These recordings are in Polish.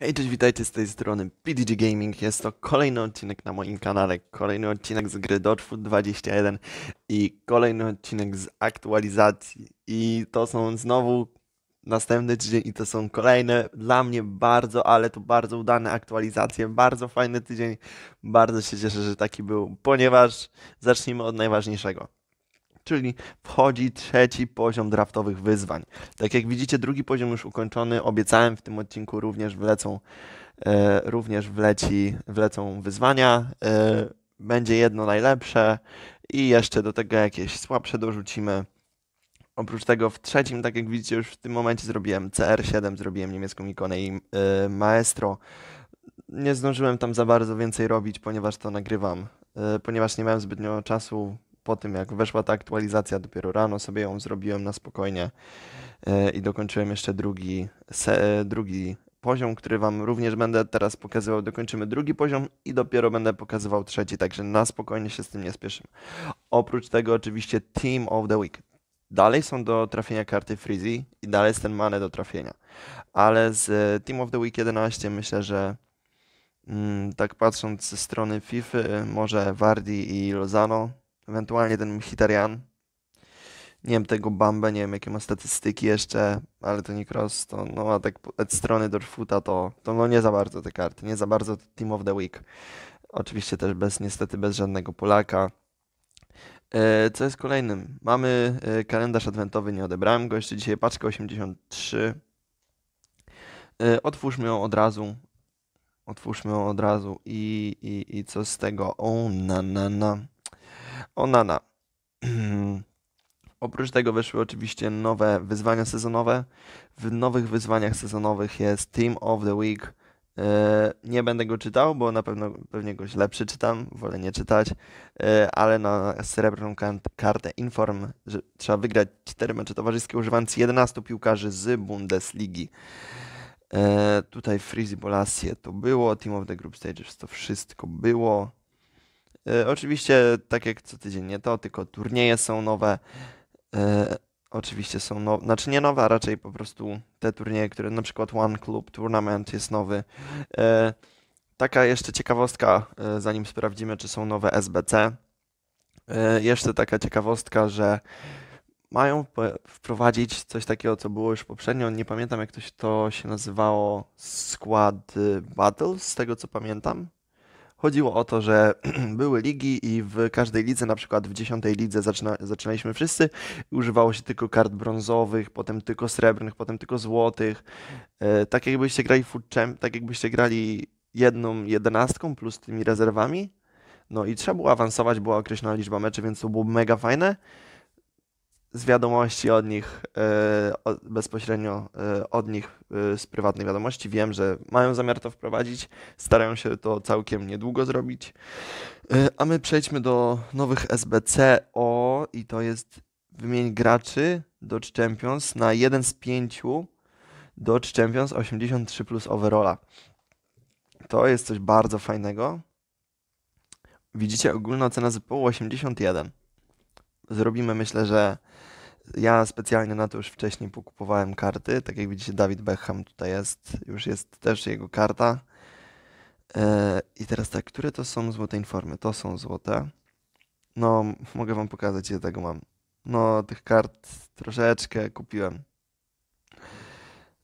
Hej, cześć, witajcie z tej strony PDG Gaming. Jest to kolejny odcinek na moim kanale, kolejny odcinek z gry Dodgefoot 21 i kolejny odcinek z aktualizacji. I to są znowu następny tydzień i to są kolejne dla mnie bardzo, ale to bardzo udane aktualizacje, bardzo fajny tydzień. Bardzo się cieszę, że taki był, ponieważ zacznijmy od najważniejszego czyli wchodzi trzeci poziom draftowych wyzwań. Tak jak widzicie, drugi poziom już ukończony, obiecałem w tym odcinku również wlecą, e, również wleci, wlecą wyzwania. E, będzie jedno najlepsze i jeszcze do tego jakieś słabsze dorzucimy. Oprócz tego w trzecim, tak jak widzicie, już w tym momencie zrobiłem CR7, zrobiłem niemiecką ikonę i y, Maestro. Nie zdążyłem tam za bardzo więcej robić, ponieważ to nagrywam, y, ponieważ nie miałem zbytnio czasu po tym, jak weszła ta aktualizacja dopiero rano, sobie ją zrobiłem na spokojnie e, i dokończyłem jeszcze drugi, se, e, drugi poziom, który Wam również będę teraz pokazywał. Dokończymy drugi poziom i dopiero będę pokazywał trzeci, także na spokojnie się z tym nie spieszymy. Oprócz tego oczywiście Team of the Week. Dalej są do trafienia karty Freezy i dalej jest ten manę do trafienia. Ale z e, Team of the Week 11 myślę, że mm, tak patrząc ze strony FIFA, może Wardi i Lozano ewentualnie ten Mkhitaryan. Nie wiem tego Bambę, nie wiem jakie ma statystyki jeszcze, ale to nie cross, to no a tak od strony Dorfuta to, to no nie za bardzo te karty, nie za bardzo Team of the Week. Oczywiście też bez, niestety bez żadnego Polaka. E, co jest kolejnym? Mamy e, kalendarz adwentowy, nie odebrałem go jeszcze dzisiaj, paczkę 83. E, otwórzmy ją od razu. Otwórzmy ją od razu i, i, i co z tego? O, na, na, na. Onana. Oprócz tego wyszły oczywiście nowe wyzwania sezonowe. W nowych wyzwaniach sezonowych jest Team of the Week. E, nie będę go czytał, bo na pewno pewnie go źle przeczytam, wolę nie czytać, e, ale na srebrną kartę Inform że trzeba wygrać 4 mecze towarzyskie używając 11 piłkarzy z Bundesligi. E, tutaj Freezy Bolasje to było, Team of the Group Stages to wszystko było. E, oczywiście, tak jak co tydzień, nie to, tylko turnieje są nowe. E, oczywiście są nowe, znaczy nie nowe, a raczej po prostu te turnieje, które na przykład One Club Tournament jest nowy. E, taka jeszcze ciekawostka, zanim sprawdzimy, czy są nowe SBC. Jeszcze taka ciekawostka, że mają wprowadzić coś takiego, co było już poprzednio. Nie pamiętam, jak to się, to się nazywało skład Battle, z tego co pamiętam. Chodziło o to, że były ligi i w każdej lidze, na przykład w dziesiątej lidze zaczyna, zaczynaliśmy wszyscy, używało się tylko kart brązowych, potem tylko srebrnych, potem tylko złotych. E, tak jakbyście grali Food tak jakbyście grali jedną jedenastką plus tymi rezerwami. No i trzeba było awansować, była określona liczba meczy, więc to było mega fajne z wiadomości od nich, e, bezpośrednio e, od nich e, z prywatnej wiadomości wiem, że mają zamiar to wprowadzić, starają się to całkiem niedługo zrobić. A my przejdźmy do nowych SBCO i to jest wymień graczy Dodge Champions na jeden z pięciu Dodge Champions 83 plus overalla. To jest coś bardzo fajnego. Widzicie ogólna ocena zespołu 81 zrobimy, myślę, że ja specjalnie na to już wcześniej pokupowałem karty. Tak jak widzicie, Dawid Beckham tutaj jest, już jest też jego karta. E, I teraz tak, które to są złote informy? To są złote. No, mogę wam pokazać, ile tego mam. No, tych kart troszeczkę kupiłem.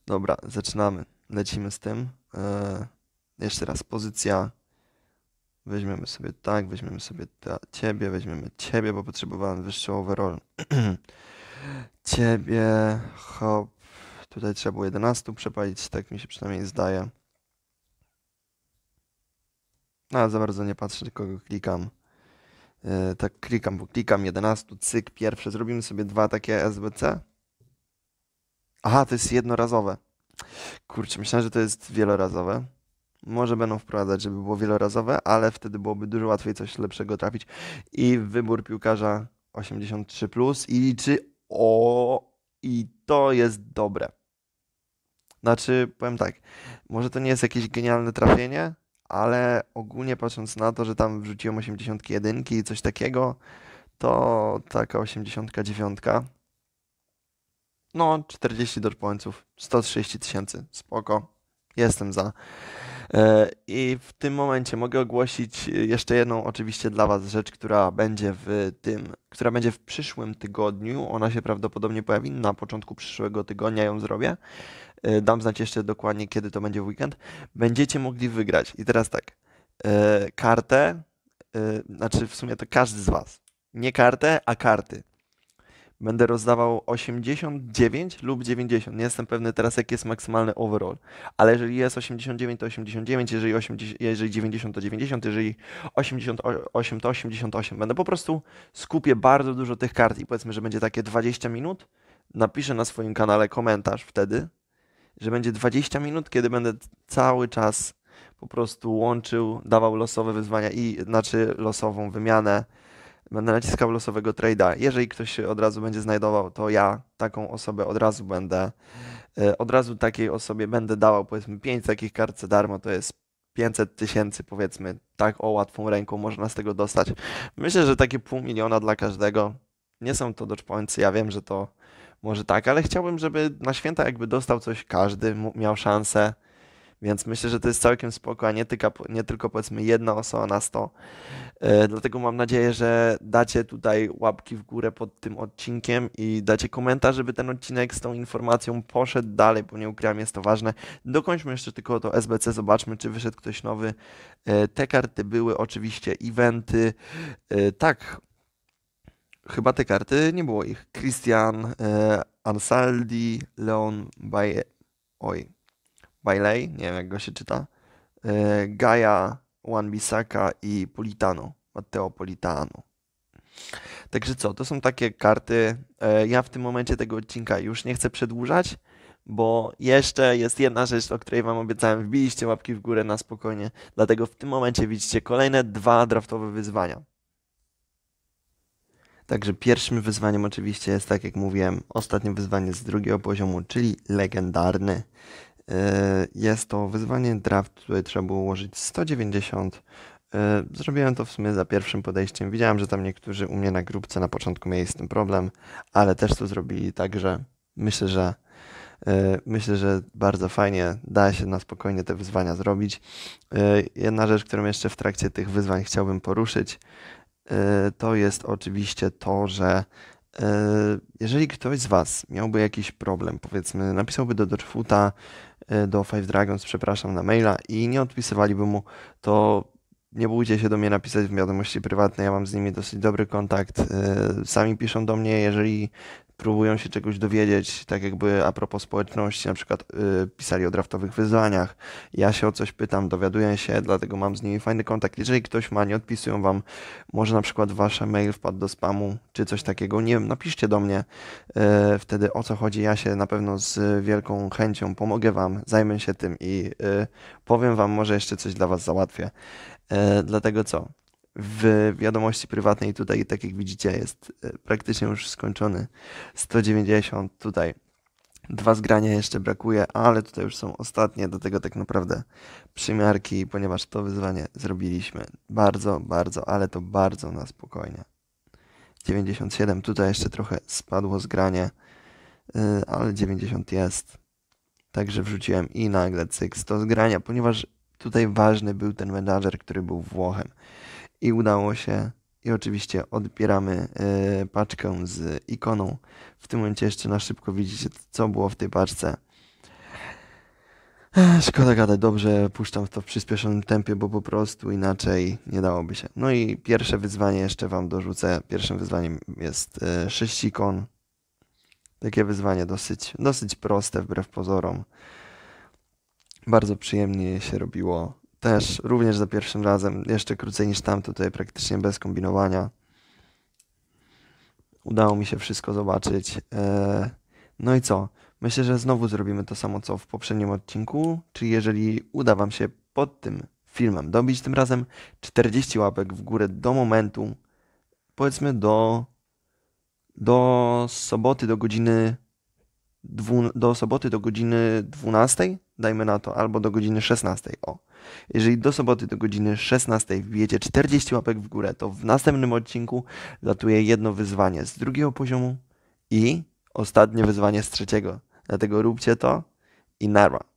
Dobra, zaczynamy. Lecimy z tym. E, jeszcze raz pozycja Weźmiemy sobie tak, weźmiemy sobie ta, ciebie, weźmiemy ciebie, bo potrzebowałem wyższy overall. ciebie, hop. Tutaj trzeba było 11 przepalić, tak mi się przynajmniej zdaje. No, ale za bardzo nie patrzę, tylko klikam. Yy, tak klikam, bo klikam 11, cyk, pierwsze. Zrobimy sobie dwa takie SBC. Aha, to jest jednorazowe. Kurczę, myślałem, że to jest wielorazowe. Może będą wprowadzać, żeby było wielorazowe, ale wtedy byłoby dużo łatwiej coś lepszego trafić. I wybór piłkarza 83 plus i liczy. o i to jest dobre. Znaczy, powiem tak, może to nie jest jakieś genialne trafienie, ale ogólnie patrząc na to, że tam wrzuciłem 81 i coś takiego, to taka 89. No, 40 dorpońców, 130 tysięcy, spoko, jestem za. E, I w tym momencie mogę ogłosić e, jeszcze jedną oczywiście dla Was rzecz, która będzie w tym, która będzie w przyszłym tygodniu. Ona się prawdopodobnie pojawi na początku przyszłego tygodnia, ją zrobię. E, dam znać jeszcze dokładnie, kiedy to będzie w weekend. Będziecie mogli wygrać. I teraz tak, kartę, znaczy w sumie to każdy z Was. Nie kartę, a karty będę rozdawał 89 lub 90. Nie jestem pewny teraz, jaki jest maksymalny overall. Ale jeżeli jest 89, to 89, jeżeli, 80, jeżeli 90, to 90, jeżeli 88, to 88. Będę po prostu skupię bardzo dużo tych kart i powiedzmy, że będzie takie 20 minut. Napiszę na swoim kanale komentarz wtedy, że będzie 20 minut, kiedy będę cały czas po prostu łączył, dawał losowe wyzwania i znaczy losową wymianę będę naciskał losowego trade'a. Jeżeli ktoś się od razu będzie znajdował, to ja taką osobę od razu będę, e, od razu takiej osobie będę dawał powiedzmy 5 takich kart za darmo, to jest 500 tysięcy powiedzmy, tak o łatwą ręką można z tego dostać. Myślę, że takie pół miliona dla każdego. Nie są to doczpońcy, ja wiem, że to może tak, ale chciałbym, żeby na święta jakby dostał coś każdy, miał szansę. Więc myślę, że to jest całkiem spoko, a nie, nie tylko powiedzmy jedna osoba na 100. E, dlatego mam nadzieję, że dacie tutaj łapki w górę pod tym odcinkiem i dacie komentarz, żeby ten odcinek z tą informacją poszedł dalej, bo nie ukrywam, jest to ważne. Dokończmy jeszcze tylko to SBC, zobaczmy, czy wyszedł ktoś nowy. E, te karty były oczywiście eventy. E, tak, chyba te karty, nie było ich. Christian, Ansaldi, Leon Baye. Oj, Bailey, nie wiem jak go się czyta, e, Gaia, Juan Bisaka i Politano, Matteo Politano. Także co, to są takie karty. E, ja w tym momencie tego odcinka już nie chcę przedłużać, bo jeszcze jest jedna rzecz, o której Wam obiecałem. Wbiliście łapki w górę na spokojnie, dlatego w tym momencie widzicie kolejne dwa draftowe wyzwania. Także pierwszym wyzwaniem oczywiście jest, tak jak mówiłem, ostatnie wyzwanie z drugiego poziomu, czyli legendarny. E, jest to wyzwanie draft, tutaj trzeba było ułożyć 190. E, zrobiłem to w sumie za pierwszym podejściem. Widziałem, że tam niektórzy u mnie na grupce na początku mieli z tym problem, ale też to zrobili także myślę, że e, Myślę, że bardzo fajnie da się na spokojnie te wyzwania zrobić. Jedna rzecz, którą jeszcze w trakcie tych wyzwań chciałbym poruszyć, to jest oczywiście to, że jeżeli ktoś z Was miałby jakiś problem, powiedzmy, napisałby do Dorfuta, E, do Five Dragons, przepraszam, na maila i nie odpisywaliby mu, to nie bójcie się do mnie napisać w wiadomości prywatnej, ja mam z nimi dosyć dobry kontakt. E, sami piszą do mnie, jeżeli próbują się czegoś dowiedzieć, tak jakby a propos społeczności, na przykład y, pisali o draftowych wyzwaniach. Ja się o coś pytam, dowiaduję się, dlatego mam z nimi fajny kontakt. Jeżeli ktoś ma, nie odpisują wam, może na przykład wasze mail wpadł do spamu, czy coś takiego, nie wiem, napiszcie do mnie y, wtedy o co chodzi. Ja się na pewno z wielką chęcią pomogę wam, zajmę się tym i y, powiem wam, może jeszcze coś dla was załatwię. dlatego co? w wiadomości prywatnej tutaj, tak jak widzicie, jest e, praktycznie już skończony. 190 tutaj. Dwa zgrania jeszcze brakuje, ale tutaj już są ostatnie do tego tak naprawdę przymiarki, ponieważ to wyzwanie zrobiliśmy bardzo, bardzo, ale to bardzo na spokojnie. 97, tutaj jeszcze trochę spadło zgranie, e, ale 90 jest. Także wrzuciłem i nagle cyk 100 zgrania, ponieważ tutaj ważny był ten menadżer, który był Włochem i udało się. I oczywiście odbieramy y, paczkę z ikoną. W tym momencie jeszcze na szybko widzicie, co było w tej paczce. E, szkoda gadać, dobrze puszczam to w przyspieszonym tempie, bo po prostu inaczej nie dałoby się. No i pierwsze wyzwanie jeszcze Wam dorzucę. Pierwszym wyzwaniem jest y, e, 6 ikon. Takie wyzwanie dosyć, dosyć proste wbrew pozorom. Bardzo przyjemnie się robiło też, również za pierwszym razem. Jeszcze krócej niż tam, tutaj praktycznie bez kombinowania. Udało mi się wszystko zobaczyć. E, no i co? Myślę, że znowu zrobimy to samo, co w poprzednim odcinku. Czyli jeżeli uda Wam się pod tym filmem dobić tym razem 40 łapek w górę do momentu, powiedzmy do, do soboty, do godziny do soboty do godziny 12, dajmy na to, albo do godziny 16. O. Jeżeli do soboty do godziny 16 wbijecie 40 łapek w górę, to w następnym odcinku latuje jedno wyzwanie z drugiego poziomu i ostatnie wyzwanie z trzeciego. Dlatego róbcie to i narwa.